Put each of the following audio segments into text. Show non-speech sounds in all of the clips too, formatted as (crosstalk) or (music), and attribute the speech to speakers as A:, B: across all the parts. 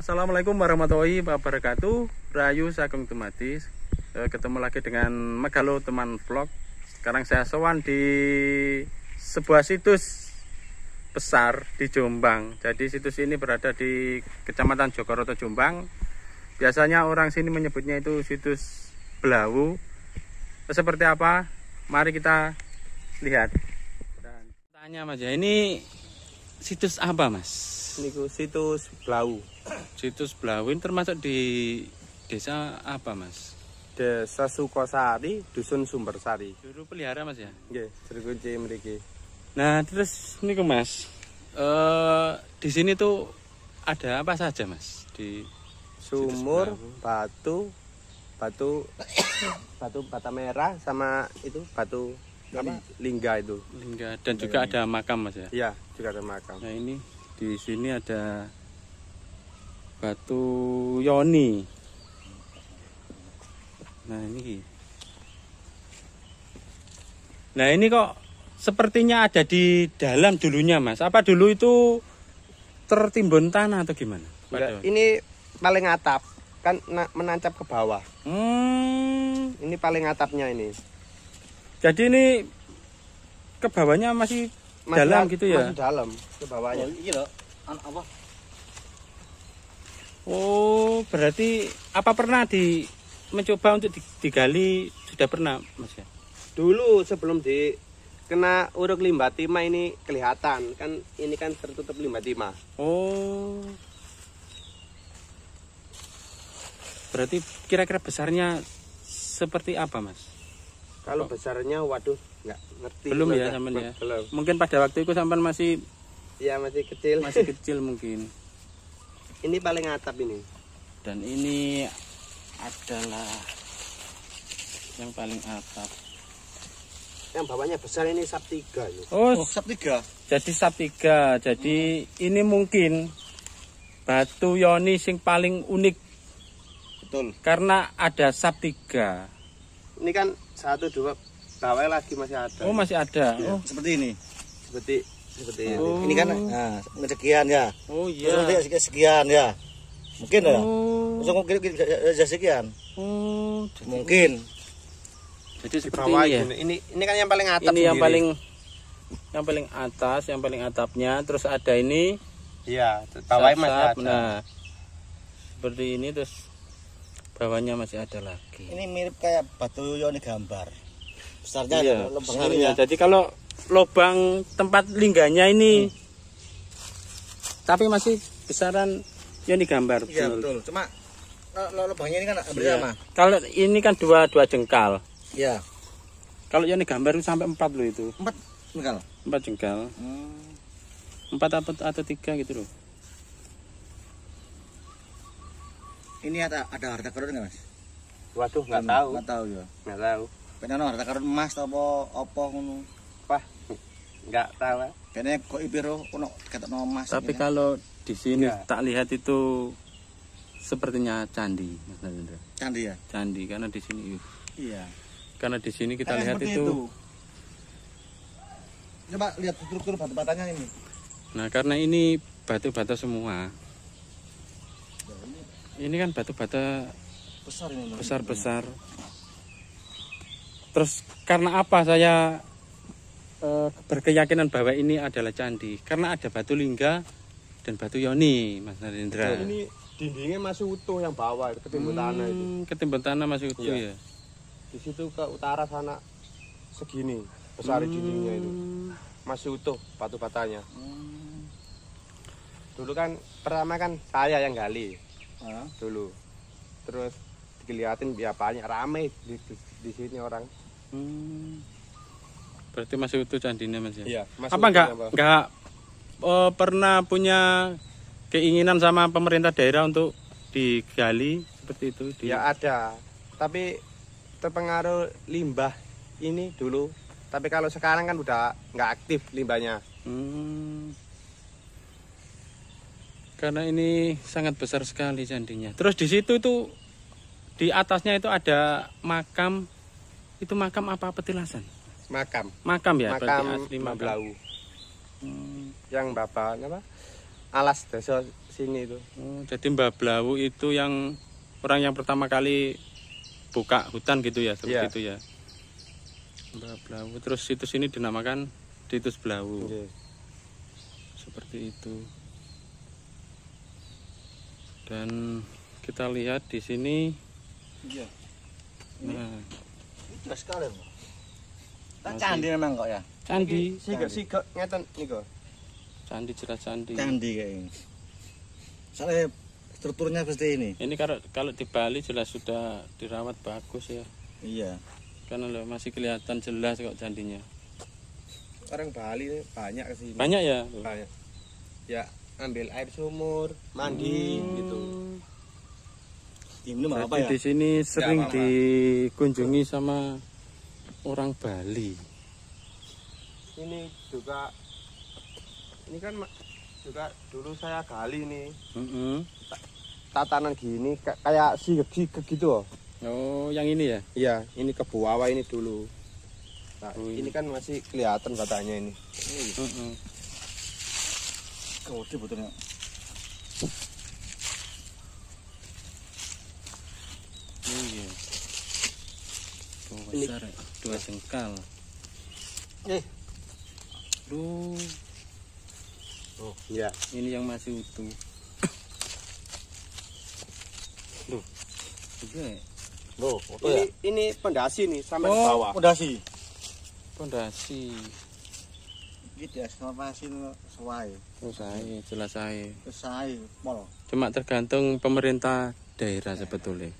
A: Assalamualaikum warahmatullahi wabarakatuh Rayu Sagung Tumatis eh, Ketemu lagi dengan Megalo Teman Vlog Sekarang saya sowan di sebuah situs besar di Jombang Jadi situs ini berada di Kecamatan Jogoroto Jombang Biasanya orang sini menyebutnya itu situs Belawu eh, Seperti apa? Mari kita lihat Tanya mas ya, ini situs apa mas? niku situs Blau. Situs Blau ini termasuk di desa apa, Mas? Desa Sukosari, Dusun Sumbersari. Juru pelihara, Mas ya? Nggih, juru kunci mriki. Nah, terus niku, Mas. Eh, di sini tuh ada apa saja, Mas? Di sumur, batu, batu (coughs) batu bata merah
B: sama itu batu apa? lingga
A: itu. Lingga dan juga ada makam Mas ya?
B: Iya, juga ada makam. Nah, ini
A: di sini ada batu yoni nah ini nah ini kok sepertinya ada di dalam dulunya mas apa dulu itu tertimbun tanah atau gimana
B: Enggak, ini paling atap kan menancap ke bawah hmm. ini paling atapnya ini
A: jadi ini ke bawahnya masih masih dalam gitu ya masih
B: dalam ke bawahnya oh, iya anak apa
A: oh berarti apa pernah di mencoba untuk digali sudah pernah mas ya
B: dulu sebelum di kena uruk limbah timah ini kelihatan kan ini kan tertutup limbah timah
A: oh berarti kira-kira besarnya seperti apa mas
B: kalau oh. besarnya waduh ngerti belum ya sampean ya belum.
A: mungkin pada waktu itu sampean masih
B: ya masih kecil masih (laughs)
A: kecil mungkin
B: ini paling atap ini
A: dan ini adalah yang paling atap
B: yang bawahnya besar ini sub 3 ini.
A: Oh, oh sub 3 jadi sub 3 jadi hmm. ini mungkin batu yoni sing paling unik betul karena ada sub 3
B: ini kan satu dua Kawai lagi masih ada. Oh, masih
A: ada. Ya. Oh,
B: seperti ini. Seperti seperti ini. Oh. Ini kan nah, sekian ya.
A: Oh iya. Terus nanti sekian
B: ya. Mungkin ya? oh. ya. Langsung mungkin bisa sekian.
A: Oh, jadi mungkin. Jadi seperti ini ya. Ini ini kan yang paling atas. Ini sendiri. yang paling yang paling atas, yang paling atapnya, terus ada ini. Iya, Kawai masih ada. Nah, seperti ini terus bawahnya masih ada lagi.
B: Ini mirip kayak batu yoni gambar.
A: Kan? Iya, besarnya iya, lubangnya. Besarnya. Jadi kalau lubang tempat lingganya ini hmm. tapi masih besaran yang ini gambar. Iya betul. betul. Cuma eh, lubangnya ini kan iya. Kalau ini kan dua dua jengkal. Iya. Kalau yang gambar sampai empat loh itu. Empat jengkal. Empat jengkal. Hmm. Empat atau, atau tiga gitu loh.
B: Ini ada ada harta karun nggak mas? Waduh nggak hmm, tahu. Nggak tahu ya. Nggak tahu. Kena harta karun emas apa apa ngono. apa? Enggak tahu. Eh. Kene kok ibiro ono ketokno emas. Tapi
A: kalau di sini ya. tak lihat itu sepertinya candi, Mas Nandra. Candi ya? Candi karena di sini. Yuk. Iya. iya. Karena di sini kita Kayak lihat itu, itu
B: coba lihat struktur batu-batanya ini
A: nah karena ini batu-bata semua ya, ini, kan batu-bata besar ini besar-besar Terus karena apa saya e, berkeyakinan bahwa ini adalah candi? Karena ada batu lingga dan batu yoni, Mas Narendra. ini
B: dindingnya masih utuh yang bawah, ketimbun hmm, tanah itu.
A: Ketimbun tanah masih utuh iya. ya.
B: Di situ ke utara sana
A: segini besar hmm. dindingnya itu. Masih utuh batu batanya.
B: Hmm. Dulu kan pertama kan saya yang gali. Dulu. Terus dilihatin biar banyak rame di, di, di sini orang
A: Hmm. Berarti masih utuh candinya Mas ya? Iya, masih Apa enggak apa? enggak oh, pernah punya keinginan sama pemerintah daerah untuk digali seperti itu? Di... Ya
B: ada, tapi terpengaruh limbah ini dulu. Tapi kalau sekarang kan udah enggak aktif limbahnya.
A: Hmm. Karena ini sangat besar sekali candinya. Terus di situ itu di atasnya itu ada makam itu makam apa petilasan? Makam. Makam ya. Makam lima Mablau.
B: Hmm. Yang bapak apa? Alas desa sini itu.
A: hmm, jadi Mbak Blau itu yang orang yang pertama kali buka hutan gitu ya seperti iya. gitu yeah. Ya. itu ya. Mbak Blau. Terus situs ini dinamakan situs Blau. okay. Iya. Seperti itu. Dan kita lihat di sini. Yeah. Nah.
B: Hijau sekali, Pak. candi memang kok ya. Candi. Sigok-sigok ngeten niku.
A: Candi jelas candi. Candi kayaknya. Soalnya strukturnya seperti ini. Ini kalau kalau di Bali jelas sudah dirawat bagus ya. Iya. Karena lo masih kelihatan jelas kok candinya.
B: Orang Bali banyak sih. Banyak ya? Banyak. Ya, ambil air sumur, mandi hmm. gitu diminum apa ya? Di sini sering apa -apa.
A: dikunjungi sama orang Bali.
B: Ini juga ini kan juga dulu saya gali nih. Mm -hmm. Tatanan gini kayak si sigek gitu.
A: Oh, yang ini ya? Iya, ini kebuawa ini dulu.
B: Nah, oh, iya. ini kan masih kelihatan batanya ini. Mm -hmm. betul
A: ini Besar, dua jengkal eh Duh. Oh, ya. Ini yang masih utuh. Duh. Oke. Loh, ya? ini, ya?
B: ini pondasi nih sampai oh, bawah. Pondasi.
A: Pondasi.
B: Iki dieksploitasi sesuai.
A: Oh, sesuai, jelas sesuai.
B: Sesuai, mal,
A: Cuma tergantung pemerintah daerah sebetulnya.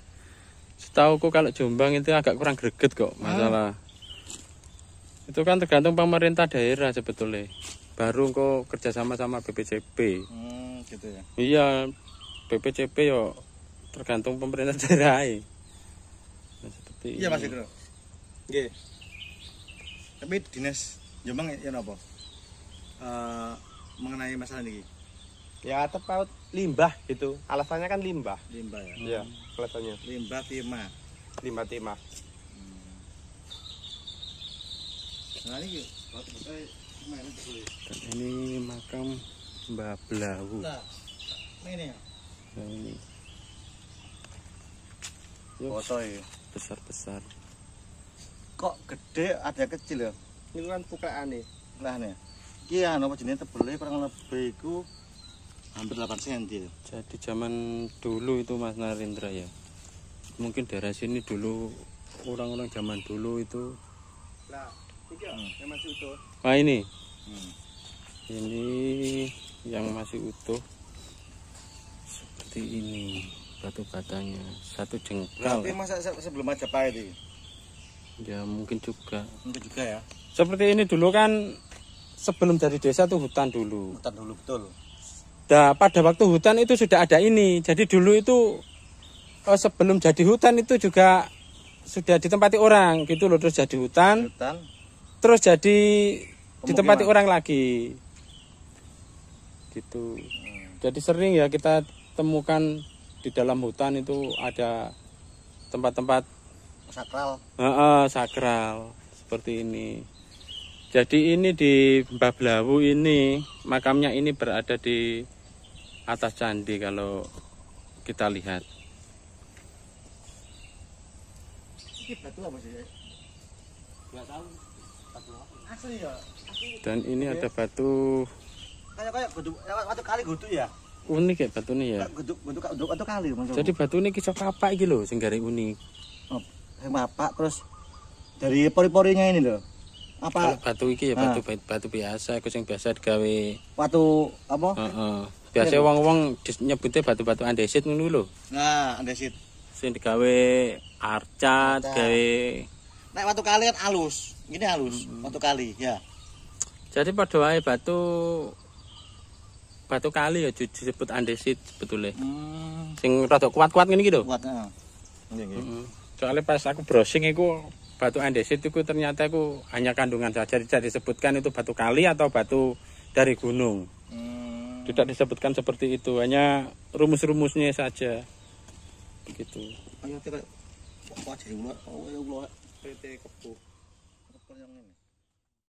A: Setauku kalau Jombang itu agak kurang greget kok ah. masalah. Ah. Itu kan tergantung pemerintah daerah sebetulnya. Baru kok kerjasama sama BPCP.
B: Hmm, gitu ya.
A: Iya, BPCP yo tergantung pemerintah (laughs) daerah. Nah, seperti Iya, masih Bro.
B: Tapi dinas Jombang ya, ya apa? Uh, eh, mengenai masalah ini ya terpaut limbah gitu alasannya kan limbah limbah ya ya hmm. alasannya limbah timah limbah timah hmm. Nah,
A: ini makam Mbah Blau ya. nah, ini ya ini
B: foto ya
A: besar besar
B: kok gede ada kecil ya ini kan pukaan nih lah nih iya apa jenis tebelnya kurang lebih itu
A: hampir 8 cm jadi zaman dulu itu Mas Narindra ya mungkin daerah sini dulu orang-orang zaman dulu itu
B: nah, masih utuh nah ini hmm.
A: ini yang masih utuh seperti ini batu batanya satu jengkal tapi
B: masa sebelum aja pahit ini
A: ya mungkin juga mungkin juga ya seperti ini dulu kan sebelum dari desa tuh hutan dulu hutan dulu betul Nah, pada waktu hutan itu sudah ada ini. Jadi dulu itu oh, sebelum jadi hutan itu juga sudah ditempati orang gitu loh terus jadi hutan. hutan. Terus jadi Pemukiman. ditempati orang lagi. Gitu. Hmm. Jadi sering ya kita temukan di dalam hutan itu ada tempat-tempat sakral. Uh, uh, sakral seperti ini. Jadi ini di Mbah Blawu ini makamnya ini berada di atas candi kalau kita lihat.
B: Ya? Ya? Dan ini ada
A: batu
B: kayak kayak batu kali gitu ya.
A: Unik ya batu ini ya.
B: batu kali Jadi
A: batu ini kisah apa gitu loh sing unik. Oh, bapak terus dari pori-porinya ini loh apa Kalau batu iki ya batu nah. batu biasa kucing biasa digawe
B: batu apa
A: uh -uh. Biasa iya, wong-wong nyebutnya batu-batu andesit ngono dulu? Nah, andesit. Sing digawe arcat, gawe
B: naik batu kali kan halus. Gini halus, hmm. kali, ya.
A: Jadi pada wae batu batu kali ya disebut andesit sebetulnya. Hmm. Sing rada kuat-kuat gini gitu. lho. Kuat, hmm. Soalnya pas aku browsing itu batu andesit itu ternyata aku hanya kandungan saja tidak disebutkan itu batu kali atau batu dari gunung. Hmm tidak disebutkan seperti itu hanya rumus-rumusnya saja gitu oh, ya PT kepuh